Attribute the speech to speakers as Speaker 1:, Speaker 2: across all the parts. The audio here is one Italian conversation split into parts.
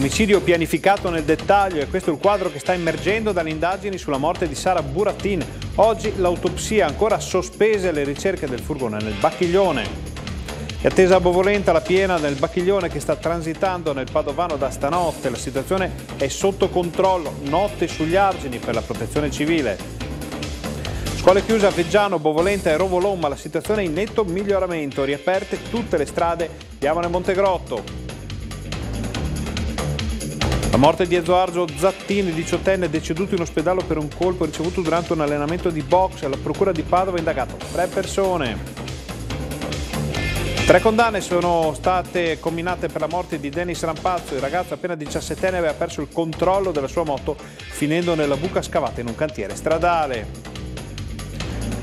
Speaker 1: omicidio pianificato nel dettaglio e questo è il quadro che sta emergendo dalle indagini sulla morte di Sara Burattin. Oggi l'autopsia ancora sospese alle ricerche del furgone nel Bacchiglione. È attesa a Bovolenta la piena nel Bacchiglione che sta transitando nel Padovano da stanotte. La situazione è sotto controllo, notte sugli argini per la protezione civile. Scuole chiuse a Veggiano, Bovolenta e Rovolon, la situazione è in netto miglioramento. Riaperte tutte le strade di Amone Montegrotto morte di Edoardo Zattini, enne deceduto in ospedale per un colpo ricevuto durante un allenamento di boxe alla procura di Padova indagato tre persone. Tre condanne sono state combinate per la morte di Dennis Rampazzo, il ragazzo appena 17enne aveva perso il controllo della sua moto finendo nella buca scavata in un cantiere stradale.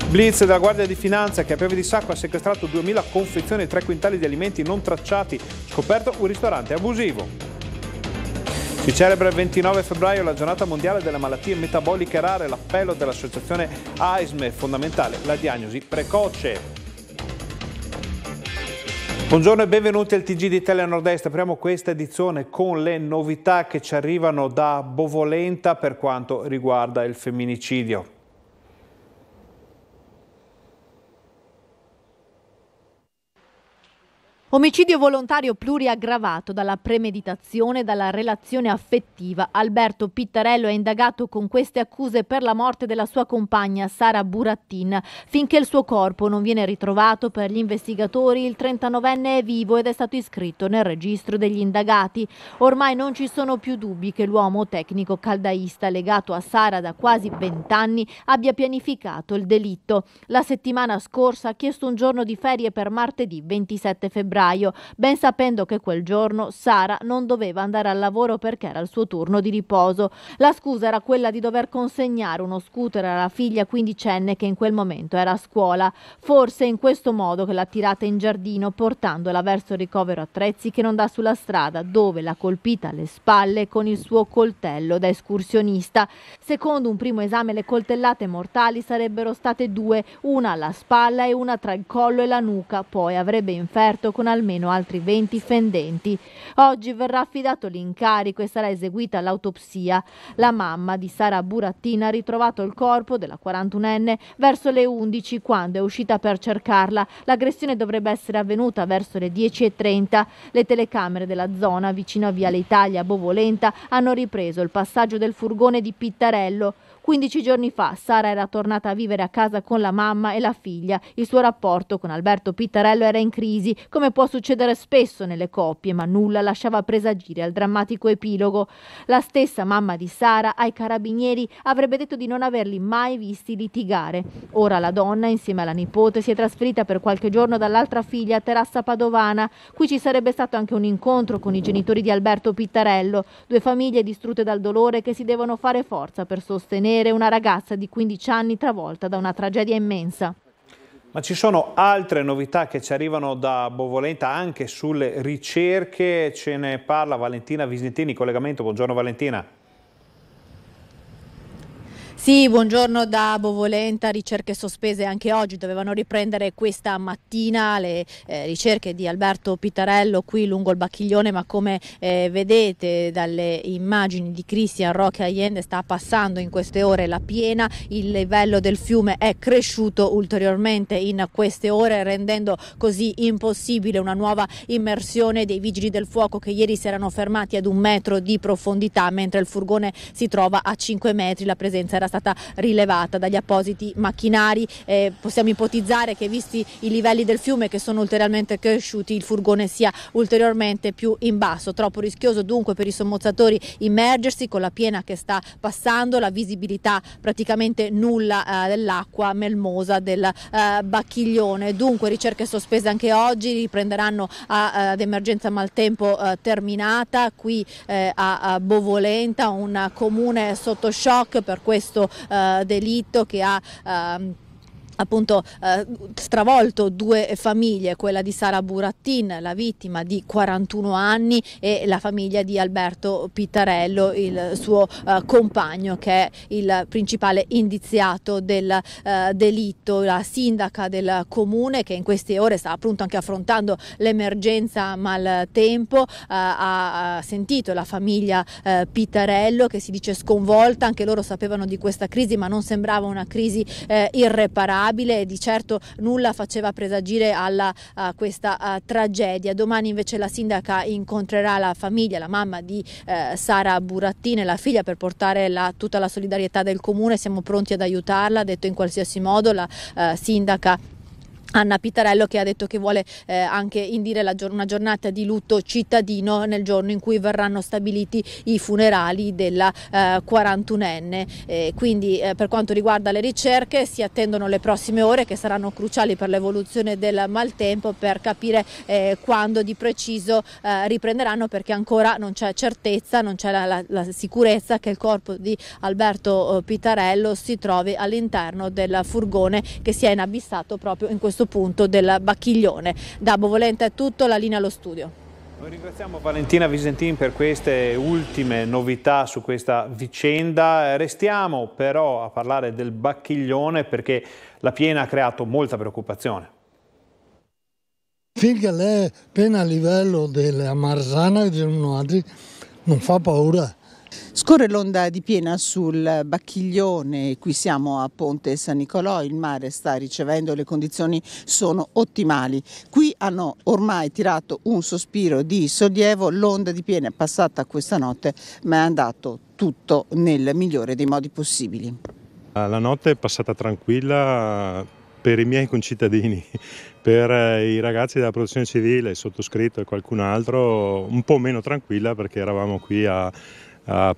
Speaker 1: Blitz della Guardia di Finanza che a Pieve di Sacco ha sequestrato 2.000 confezioni e 3 quintali di alimenti non tracciati, scoperto un ristorante abusivo. Si celebra il 29 febbraio la giornata mondiale delle malattie metaboliche rare, l'appello dell'associazione AISME, fondamentale la diagnosi precoce. Buongiorno e benvenuti al TG di Italia Nord-Est, Apriamo questa edizione con le novità che ci arrivano da Bovolenta per quanto riguarda il femminicidio.
Speaker 2: Omicidio volontario pluriaggravato dalla premeditazione e dalla relazione affettiva. Alberto Pittarello è indagato con queste accuse per la morte della sua compagna Sara Burattin. Finché il suo corpo non viene ritrovato per gli investigatori, il 39enne è vivo ed è stato iscritto nel registro degli indagati. Ormai non ci sono più dubbi che l'uomo tecnico caldaista legato a Sara da quasi 20 anni abbia pianificato il delitto. La settimana scorsa ha chiesto un giorno di ferie per martedì 27 febbraio febbraio, ben sapendo che quel giorno Sara non doveva andare al lavoro perché era il suo turno di riposo. La scusa era quella di dover consegnare uno scooter alla figlia quindicenne che in quel momento era a scuola. Forse in questo modo che l'ha tirata in giardino portandola verso il ricovero attrezzi che non dà sulla strada dove l'ha colpita alle spalle con il suo coltello da escursionista. Secondo un primo esame le coltellate mortali sarebbero state due, una alla spalla e una tra il collo e la nuca, poi avrebbe inferto con almeno altri 20 fendenti. Oggi verrà affidato l'incarico e sarà eseguita l'autopsia. La mamma di Sara Burattina ha ritrovato il corpo della 41enne verso le 11 quando è uscita per cercarla. L'aggressione dovrebbe essere avvenuta verso le 10.30. Le telecamere della zona vicino a Viale Italia a Bovolenta hanno ripreso il passaggio del furgone di Pittarello. 15 giorni fa Sara era tornata a vivere a casa con la mamma e la figlia. Il suo rapporto con Alberto Pittarello era in crisi, come può succedere spesso nelle coppie, ma nulla lasciava presagire al drammatico epilogo. La stessa mamma di Sara ai carabinieri avrebbe detto di non averli mai visti litigare. Ora la donna, insieme alla nipote, si è trasferita per qualche giorno dall'altra figlia a Terrassa Padovana. Qui ci sarebbe stato anche un incontro con i genitori di Alberto Pittarello, due famiglie distrutte dal dolore che si devono fare forza per sostenere sostenere una ragazza di 15 anni travolta da una tragedia immensa.
Speaker 1: Ma ci sono altre novità che ci arrivano da Bovolenta anche sulle ricerche, ce ne parla Valentina Visentini, collegamento, buongiorno Valentina.
Speaker 2: Sì, buongiorno da Bovolenta, ricerche sospese anche oggi, dovevano riprendere questa mattina le eh, ricerche di Alberto Pitarello qui lungo il Bacchiglione, ma come eh, vedete dalle immagini di Cristian Roque Allende sta passando in queste ore la piena, il livello del fiume è cresciuto ulteriormente in queste ore rendendo così impossibile una nuova immersione dei vigili del fuoco che ieri si erano fermati ad un metro di profondità mentre il furgone si trova a 5 metri, la presenza era stata rilevata dagli appositi macchinari. Eh, possiamo ipotizzare che visti i livelli del fiume che sono ulteriormente cresciuti il furgone sia ulteriormente più in basso. Troppo rischioso dunque per i sommozzatori immergersi con la piena che sta passando, la visibilità praticamente nulla eh, dell'acqua melmosa del eh, bacchiglione. Dunque ricerche sospese anche oggi, riprenderanno a, eh, ad emergenza maltempo eh, terminata qui eh, a, a Bovolenta, un comune sotto shock per questo questo eh, delitto che ha ehm, appunto eh, stravolto due famiglie, quella di Sara Burattin, la vittima di 41 anni e la famiglia di Alberto Pittarello, il suo eh, compagno che è il principale indiziato del eh, delitto, la sindaca del comune che in queste ore sta appunto anche affrontando l'emergenza maltempo, eh, ha sentito la famiglia eh, Pittarello che si dice sconvolta, anche loro sapevano di questa crisi ma non sembrava una crisi eh, irreparabile stabile e di certo nulla faceva presagire alla uh, questa uh, tragedia. Domani invece la sindaca incontrerà la famiglia, la mamma di uh, Sara Burattini e la figlia per portare la, tutta la solidarietà del comune, siamo pronti ad aiutarla, detto in qualsiasi modo la eh, sindaca Anna Pitarello che ha detto che vuole eh, anche indire gior una giornata di lutto cittadino nel giorno in cui verranno stabiliti i funerali della eh, 41enne. Eh, quindi eh, per quanto riguarda le ricerche si attendono le prossime ore che saranno cruciali per l'evoluzione del maltempo per capire eh, quando di preciso eh, riprenderanno perché ancora non c'è certezza, non c'è la, la, la, sicurezza che il corpo di Alberto Pitarello si trovi all'interno del furgone che si è inabissato proprio in questo momento questo punto del Bacchiglione. Da Bovolenta è tutto, la linea allo studio.
Speaker 1: Noi ringraziamo Valentina Visentin per queste ultime novità su questa vicenda. Restiamo però a parlare del Bacchiglione perché la piena ha creato molta preoccupazione.
Speaker 3: Finché lei appena a livello della Marzana e di altri non fa paura
Speaker 4: Scorre l'onda di piena sul Bacchiglione, qui siamo a Ponte San Nicolò, il mare sta ricevendo, le condizioni sono ottimali. Qui hanno ormai tirato un sospiro di sollievo, l'onda di piena è passata questa notte ma è andato tutto nel migliore dei modi possibili.
Speaker 5: Ah, la notte è passata tranquilla ah, per i miei concittadini, per eh, i ragazzi della protezione civile, il sottoscritto e qualcun altro, un po' meno tranquilla perché eravamo qui a a,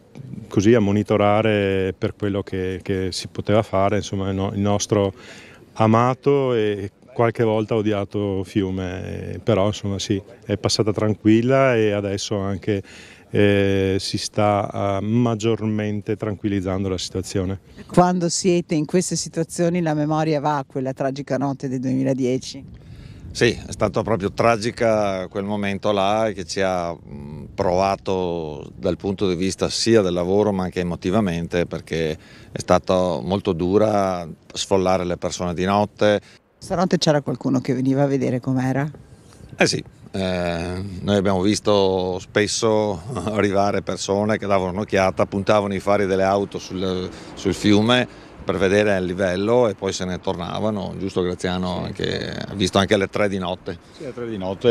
Speaker 5: così, a monitorare per quello che, che si poteva fare, insomma no, il nostro amato e qualche volta odiato fiume, eh, però insomma sì, è passata tranquilla e adesso anche eh, si sta eh, maggiormente tranquillizzando la situazione.
Speaker 4: Quando siete in queste situazioni la memoria va a quella tragica notte del 2010?
Speaker 1: Sì, è stato proprio tragica quel momento là che ci ha provato dal punto di vista sia del lavoro ma anche emotivamente perché è stata molto dura sfollare le persone di notte.
Speaker 4: Stanotte c'era qualcuno che veniva a vedere com'era?
Speaker 1: Eh sì, eh, noi abbiamo visto spesso arrivare persone che davano un'occhiata, puntavano i fari delle auto sul, sul fiume per vedere il livello e poi se ne tornavano, giusto Graziano, sì. che ha visto anche alle tre di notte. Sì, alle 3 di notte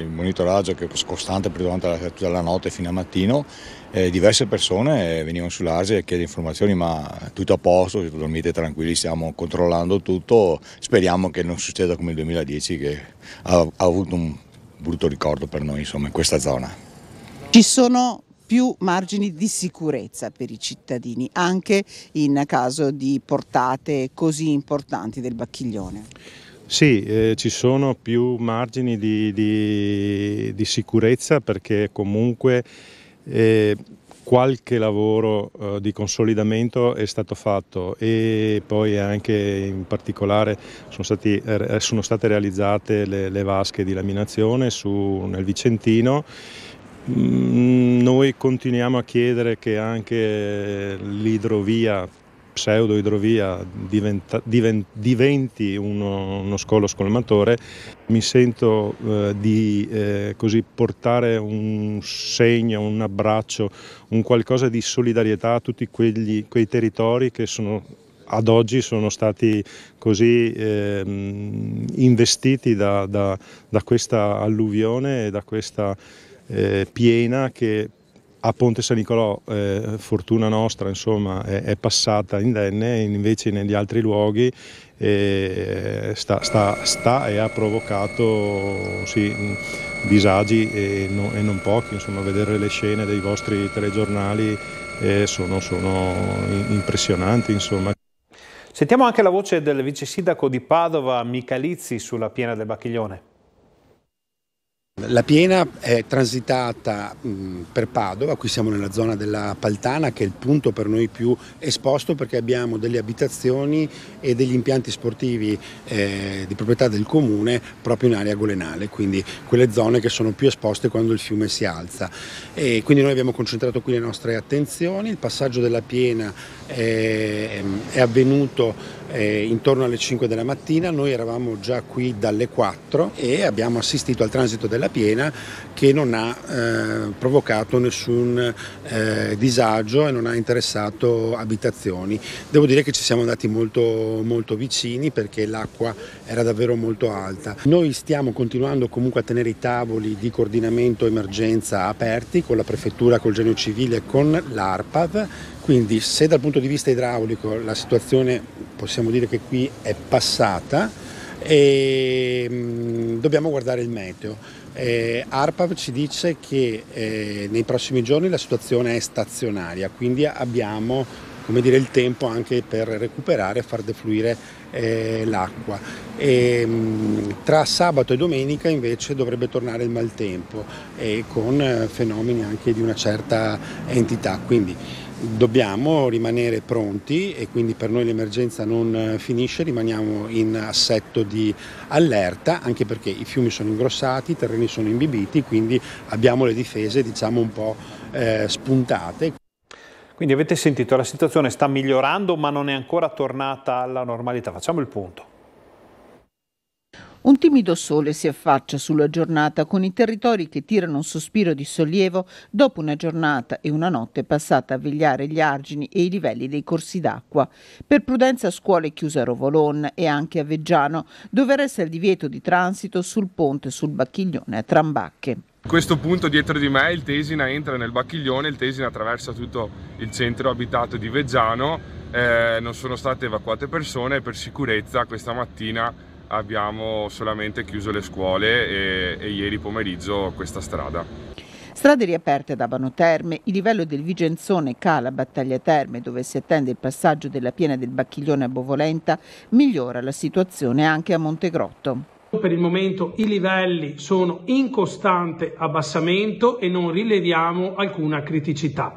Speaker 1: il monitoraggio che è costante per durante tutta la notte fino a mattino, eh, diverse persone eh, venivano sull'Asia e chiedevano informazioni, ma tutto a posto, dormite tranquilli, stiamo controllando tutto, speriamo che non succeda come il 2010 che ha, ha avuto un brutto ricordo per noi insomma, in questa zona.
Speaker 4: Ci sono più margini di sicurezza per i cittadini, anche in caso di portate così importanti del bacchiglione.
Speaker 5: Sì, eh, ci sono più margini di, di, di sicurezza perché comunque eh, qualche lavoro eh, di consolidamento è stato fatto e poi anche in particolare sono, stati, eh, sono state realizzate le, le, vasche di laminazione su, nel Vicentino Mm, noi continuiamo a chiedere che anche l'idrovia, pseudoidrovia, diventa, diventi uno, uno scolo scolmatore. Mi sento eh, di eh, così portare un segno, un abbraccio, un qualcosa di solidarietà a tutti quegli, quei territori che sono ad oggi sono stati così eh, investiti da, da, da, questa alluvione e da questa eh, piena che a Ponte San Nicolò, eh, fortuna nostra, insomma, è, è, passata indenne, invece negli altri luoghi eh, sta, sta, sta, e ha provocato sì, disagi e, no, e, non pochi, insomma, vedere le scene dei vostri telegiornali eh, sono, sono impressionanti, insomma.
Speaker 1: Sentiamo anche la voce del vice sindaco di Padova, Michalizzi, sulla piena del Bacchiglione.
Speaker 3: La Piena è transitata per Padova, qui siamo nella zona della Paltana che è il punto per noi più esposto perché abbiamo delle abitazioni e degli impianti sportivi eh, di proprietà del comune proprio in area golenale, quindi quelle zone che sono più esposte quando il fiume si alza. E quindi noi abbiamo concentrato qui le nostre attenzioni, il passaggio della Piena è, è avvenuto eh, intorno alle 5 della mattina, noi eravamo già qui dalle 4 e abbiamo assistito al transito della Piena piena che non ha eh, provocato nessun eh, disagio e non ha interessato abitazioni. Devo dire che ci siamo andati molto, molto vicini perché l'acqua era davvero molto alta. Noi stiamo continuando comunque a tenere i tavoli di coordinamento emergenza aperti con la prefettura, col genio civile, e con l'ARPAV quindi se dal punto di vista idraulico la situazione possiamo dire che qui è passata e ehm, dobbiamo guardare il meteo. Eh, ARPA ci dice che eh, nei prossimi giorni la situazione è stazionaria, quindi abbiamo come dire, il tempo anche per recuperare e far defluire eh, l'acqua. E, ehm, tra sabato e domenica invece dovrebbe tornare il maltempo e eh, con eh, fenomeni anche di una certa entità. Quindi, dobbiamo rimanere pronti e quindi per noi l'emergenza non eh, finisce, rimaniamo in assetto di allerta anche perché i fiumi sono ingrossati, i terreni sono imbibiti, quindi abbiamo le difese diciamo un po' eh, spuntate.
Speaker 1: Quindi avete sentito, la situazione sta migliorando ma non è ancora tornata alla normalità. Facciamo il punto.
Speaker 4: Un timido sole si affaccia sulla giornata con i territori che tirano un sospiro di sollievo dopo una giornata e una notte passata a vegliare gli argini e i livelli dei corsi d'acqua. Per prudenza scuole chiuse a Rovolon e anche a Veggiano, dove resta il divieto di transito sul ponte sul Bacchiglione a Trambacche.
Speaker 1: A questo punto dietro di me il Tesina entra nel Bacchiglione, il Tesina attraversa tutto il centro abitato di Veggiano, eh, non sono state evacuate persone e per sicurezza questa mattina abbiamo solamente chiuso le scuole e, e ieri pomeriggio questa strada.
Speaker 4: Strade riaperte ad Abano Terme, il livello del Vigenzone cala a Battaglia Terme, dove si attende il passaggio della piena del Bacchiglione a Bovolenta, migliora la situazione anche a Montegrotto.
Speaker 3: Per il momento i livelli sono in costante abbassamento e non rileviamo alcuna criticità.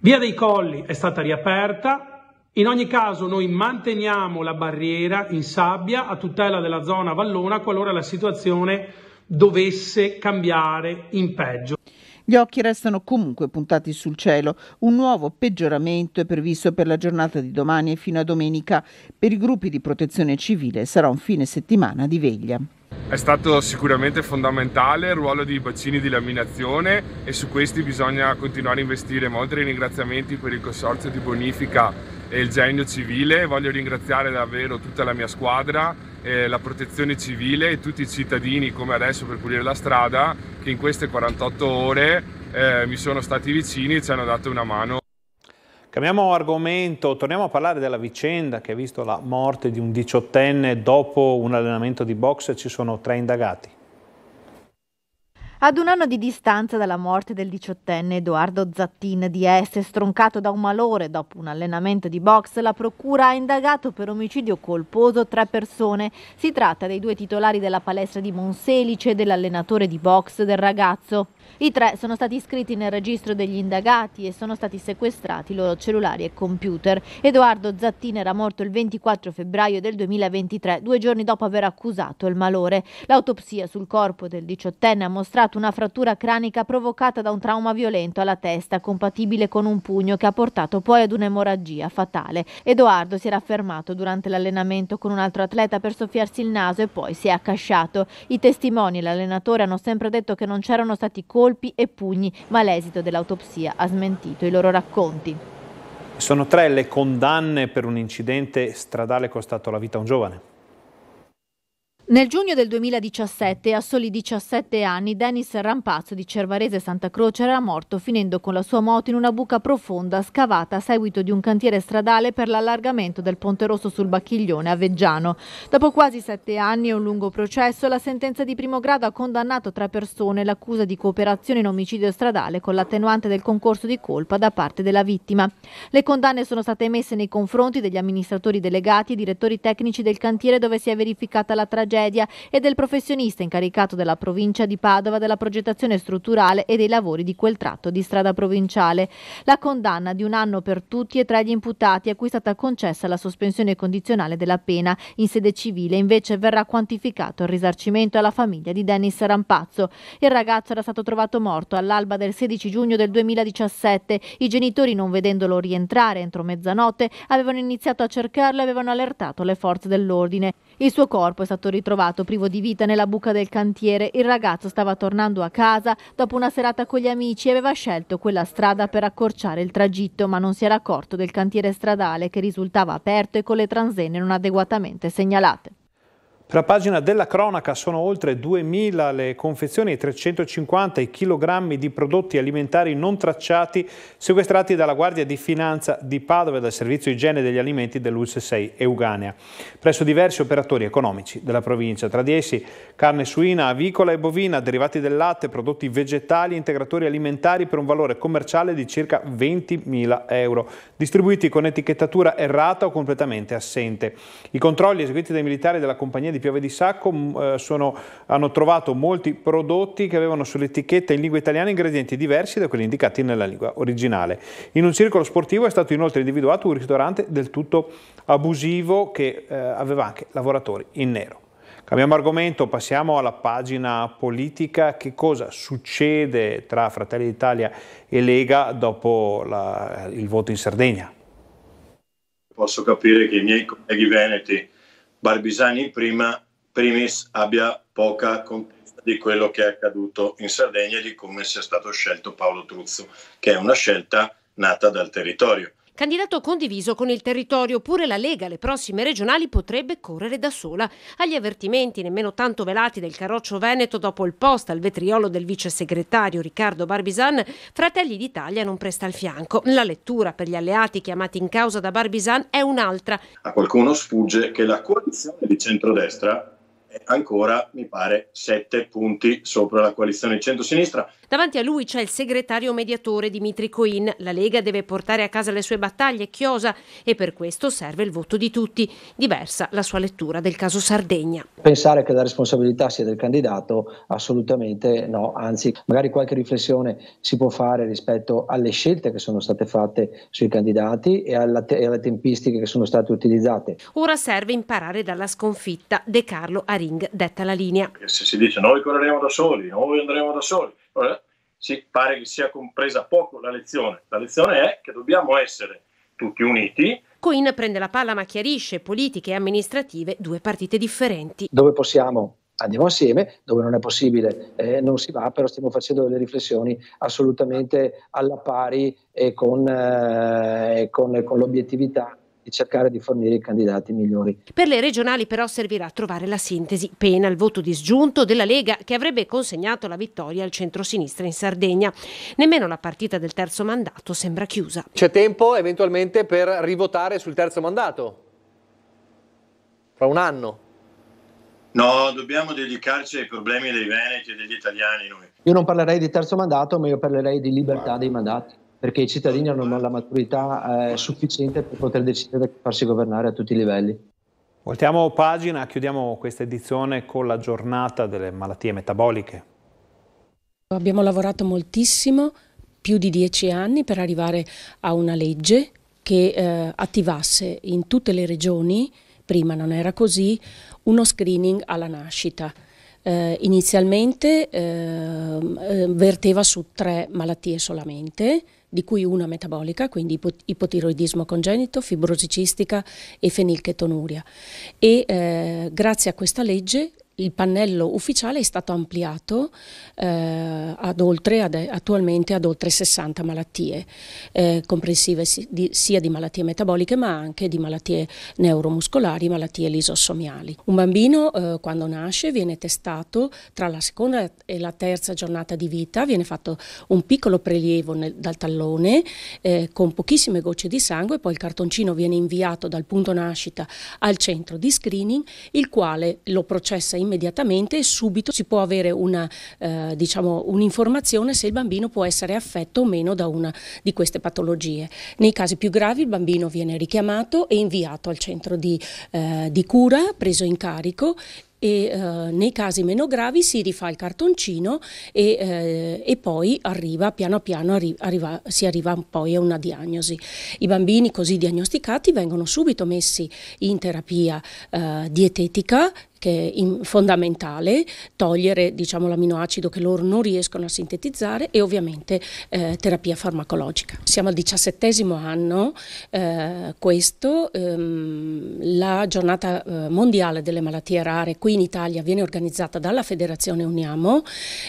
Speaker 3: Via dei Colli è stata riaperta, in ogni caso noi manteniamo la barriera in sabbia a tutela della zona vallona qualora la situazione dovesse cambiare in peggio.
Speaker 4: Gli occhi restano comunque puntati sul cielo. Un nuovo peggioramento è previsto per la giornata di domani e fino a domenica. Per i gruppi di protezione civile sarà un fine settimana di veglia.
Speaker 1: È stato sicuramente fondamentale il ruolo dei bacini di laminazione e su questi bisogna continuare a investire. Ma ringraziamenti per il consorzio di bonifica e il genio civile, voglio ringraziare davvero tutta la mia squadra eh, la protezione civile e tutti i cittadini come adesso per pulire la strada che in queste 48 ore eh, mi sono stati vicini e ci hanno dato una mano. Cambiamo argomento, torniamo a parlare della vicenda che ha visto la morte di un diciottenne dopo un allenamento di boxe, ci sono tre indagati.
Speaker 2: Ad un anno di distanza dalla morte del diciottenne Edoardo Zattin di Esse, stroncato da un malore dopo un allenamento di box, la procura ha indagato per omicidio colposo tre persone. Si tratta dei due titolari della palestra di Monselice e dell'allenatore di box del ragazzo. I tre sono stati iscritti nel registro degli indagati e sono stati sequestrati i loro cellulari e computer. Edoardo Zattin era morto il 24 febbraio del 2023, due giorni dopo aver accusato il malore. L'autopsia sul corpo del diciottenne ha mostrato una frattura cranica provocata da un trauma violento alla testa, compatibile con un pugno che ha portato poi ad un'emorragia fatale. Edoardo si era fermato durante l'allenamento con un altro atleta per soffiarsi il naso e poi si è accasciato. I testimoni e l'allenatore hanno sempre detto che non c'erano stati colpi e pugni, ma l'esito dell'autopsia ha smentito i loro racconti.
Speaker 1: Sono tre le condanne per un incidente stradale costato la vita a un giovane.
Speaker 2: Nel giugno del 2017, a soli 17 anni, Dennis Rampazzo di Cervarese Santa Croce era morto finendo con la sua moto in una buca profonda scavata a seguito di un cantiere stradale per l'allargamento del Ponte Rosso sul Bacchiglione a Veggiano. Dopo quasi sette anni e un lungo processo, la sentenza di primo grado ha condannato tre persone l'accusa di cooperazione in omicidio stradale con l'attenuante del concorso di colpa da parte della vittima. Le condanne sono state emesse nei confronti degli amministratori delegati e direttori tecnici del cantiere dove si è verificata la tragedia tragedia e del professionista incaricato della provincia di Padova della progettazione strutturale e dei lavori di quel tratto di strada provinciale. La condanna di un anno per tutti e tre gli imputati a cui è stata concessa la sospensione condizionale della pena. In sede civile invece verrà quantificato il risarcimento alla famiglia di Dennis Rampazzo. Il ragazzo era stato trovato morto all'alba del 16 giugno del 2017. I genitori, non vedendolo rientrare entro mezzanotte, avevano iniziato a cercarlo e avevano allertato le forze dell'ordine. Il suo corpo è stato ritrovato ritrovato privo di vita nella buca del cantiere. Il ragazzo stava tornando a casa dopo una serata con gli amici e aveva scelto quella strada per accorciare il tragitto, ma non si era accorto del cantiere stradale che risultava aperto e con le transenne non adeguatamente segnalate.
Speaker 1: Nella pagina della cronaca sono oltre 2.000 le confezioni e 350 i chilogrammi di prodotti alimentari non tracciati sequestrati dalla Guardia di Finanza di Padova e dal Servizio Igiene degli Alimenti dell'Ulse 6 Euganea, presso diversi operatori economici della provincia, tra di essi carne suina, avicola e bovina, derivati del latte, prodotti vegetali e integratori alimentari per un valore commerciale di circa 20.000 euro, distribuiti con etichettatura errata o completamente assente. I controlli eseguiti dai militari della compagnia di Piave di Sacco eh, sono, hanno trovato molti prodotti che avevano sull'etichetta in lingua italiana ingredienti diversi da quelli indicati nella lingua originale. In un circolo sportivo è stato inoltre individuato un ristorante del tutto abusivo che eh, aveva anche lavoratori in nero. Cambiamo argomento, passiamo alla pagina politica. Che cosa succede tra Fratelli d'Italia e Lega dopo la, il voto in Sardegna?
Speaker 5: Posso capire che i miei colleghi veneti Barbisani prima, primis abbia poca contezza di quello che è accaduto in Sardegna e di come sia stato scelto Paolo Truzzo, che è una scelta nata dal territorio.
Speaker 6: Candidato condiviso con il territorio, pure la Lega alle prossime regionali potrebbe correre da sola. Agli avvertimenti, nemmeno tanto velati, del Carroccio Veneto dopo il post al vetriolo del vice segretario Riccardo Barbisan, Fratelli d'Italia non presta il fianco. La lettura per gli alleati chiamati in causa da Barbisan è un'altra.
Speaker 5: A qualcuno sfugge che la coalizione di centrodestra eh, ancora, mi pare, sette punti sopra la coalizione centro-sinistra.
Speaker 6: Davanti a lui c'è il segretario mediatore Dimitri Coin. La Lega deve portare a casa le sue battaglie, chiosa, e per questo serve il voto di tutti. Diversa la sua lettura del caso Sardegna.
Speaker 4: Pensare che la responsabilità sia del candidato, assolutamente no. Anzi, magari qualche riflessione si può fare rispetto alle scelte che sono state fatte sui candidati e, te- alle tempistiche che sono state utilizzate.
Speaker 6: Ora serve imparare dalla sconfitta. De Carlo Ari Ring detta la linea.
Speaker 5: Se si dice noi correremo da soli, noi andremo da soli, allora, eh, si pare che sia compresa poco la lezione. La lezione è che dobbiamo essere tutti uniti.
Speaker 6: Coin prende la palla ma chiarisce politiche e amministrative, due partite differenti.
Speaker 4: Dove possiamo andiamo assieme, dove non è possibile eh, non si va, però stiamo facendo delle riflessioni assolutamente alla pari e con, eh, con, con l'obiettività e cercare di fornire i candidati migliori.
Speaker 6: Per le regionali però servirà trovare la sintesi, pena il voto disgiunto della Lega che avrebbe consegnato la vittoria al centro-sinistra in Sardegna. Nemmeno la partita del terzo mandato sembra chiusa.
Speaker 1: C'è tempo eventualmente per rivotare sul terzo mandato? Fra un anno?
Speaker 5: No, dobbiamo dedicarci ai problemi dei veneti e degli italiani noi.
Speaker 4: Io non parlerei di terzo mandato, ma io parlerei di libertà dei mandati perché i cittadini hanno la maturità eh, sufficiente per poter decidere di farsi governare a tutti i livelli.
Speaker 1: Voltiamo pagina, chiudiamo questa edizione con la giornata delle malattie metaboliche.
Speaker 7: Abbiamo lavorato moltissimo, più di dieci anni, per arrivare a una legge che eh, attivasse in tutte le regioni, prima non era così, uno screening alla nascita eh, inizialmente ehm, eh, verteva su tre malattie solamente, di cui una metabolica, quindi ipotiroidismo congenito, fibrosicistica e fenilchetonuria. E eh, grazie a questa legge il pannello ufficiale è stato ampliato eh, ad oltre, ad, attualmente ad oltre 60 malattie, eh, comprensive si, di, sia di malattie metaboliche ma anche di malattie neuromuscolari, malattie lisossomiali. Un bambino eh, quando nasce viene testato tra la seconda e la terza giornata di vita, viene fatto un piccolo prelievo nel, dal tallone eh, con pochissime gocce di sangue, poi il cartoncino viene inviato dal punto nascita al centro di screening, il quale lo processa in immediatamente e subito si può avere un'informazione eh, diciamo, un se il bambino può essere affetto o meno da una di queste patologie. Nei casi più gravi il bambino viene richiamato e inviato al centro di, eh, di cura, preso in carico e eh, nei casi meno gravi si rifà il cartoncino e, eh, e poi arriva piano piano arri arriva, si arriva poi a una diagnosi. I bambini così diagnosticati vengono subito messi in terapia eh, dietetica che è fondamentale, togliere diciamo, l'amminoacido che loro non riescono a sintetizzare e ovviamente eh, terapia farmacologica. Siamo al diciassettesimo anno, eh, questo, ehm, la giornata eh, mondiale delle malattie rare qui in Italia viene organizzata dalla Federazione Uniamo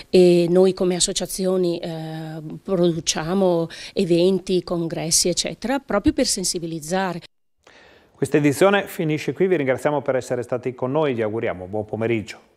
Speaker 7: e noi come associazioni eh, produciamo eventi, congressi eccetera proprio per sensibilizzare.
Speaker 1: Questa edizione finisce qui, vi ringraziamo per essere stati con noi, vi auguriamo buon pomeriggio.